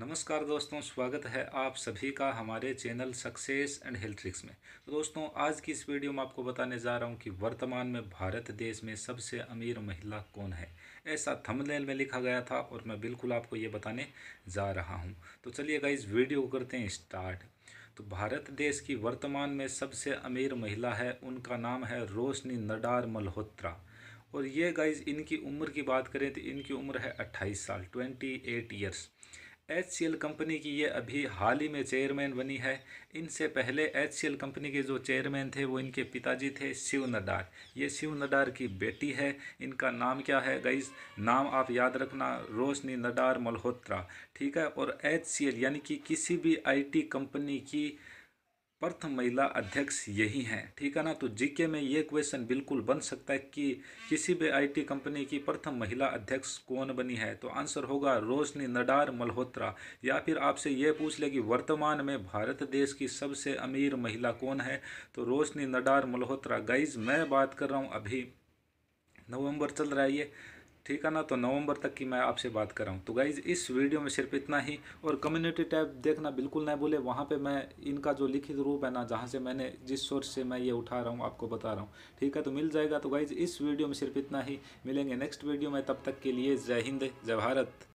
नमस्कार दोस्तों स्वागत है आप सभी का हमारे channel success and health tricks में तो दोस्तों आज की इस वीडियो में आपको बताने जा रहा हूं कि वर्तमान में भारत देश में सबसे अमीर महिला कौन है ऐसा थंबनेल में लिखा गया था और मैं बिल्कुल आपको ये बताने जा रहा हूं तो चलिए इस वीडियो को करते हैं स्टार्ट तो भारत देश की वर्तमान में सबसे अमीर महिला है उनका नाम है रोशनी नडार मल्होत्रा और ये गाइज इनकी उम्र की बात करें तो इनकी उम्र है अट्ठाईस साल twenty eight years H company की ये अभी हाल ही में चेयरमैन बनी है इनसे पहले एच कंपनी के जो चेयरमैन थे वो इनके पिताजी थे शिव नडार ये शिव नडार की बेटी है इनका नाम क्या है गईस नाम आप याद रखना रोशनी नडार मल्होत्रा ठीक है और एच यानी कि किसी भी आईटी कंपनी की प्रथम महिला अध्यक्ष यही हैं ठीक है ना तो जीके में ये क्वेश्चन बिल्कुल बन सकता है कि किसी भी आईटी कंपनी की प्रथम महिला अध्यक्ष कौन बनी है तो आंसर होगा रोशनी नडार मल्होत्रा या फिर आपसे ये पूछ ले कि वर्तमान में भारत देश की सबसे अमीर महिला कौन है तो रोशनी नडार मल्होत्रा गाइज मैं बात कर रहा हूँ अभी नवम्बर चल रहा है ये ठीक है ना तो नवंबर तक की मैं आपसे बात कर रहा हूँ तो गाइज़ इस वीडियो में सिर्फ इतना ही और कम्युनिटी टैब देखना बिल्कुल ना बोले वहाँ पे मैं इनका जो लिखित रूप है ना जहाँ से मैंने जिस सोर्स से मैं ये उठा रहा हूँ आपको बता रहा हूँ ठीक है तो मिल जाएगा तो गाइज़ इस वीडियो में सिर्फ इतना ही मिलेंगे नेक्स्ट वीडियो में तब तक के लिए जय हिंद जय भारत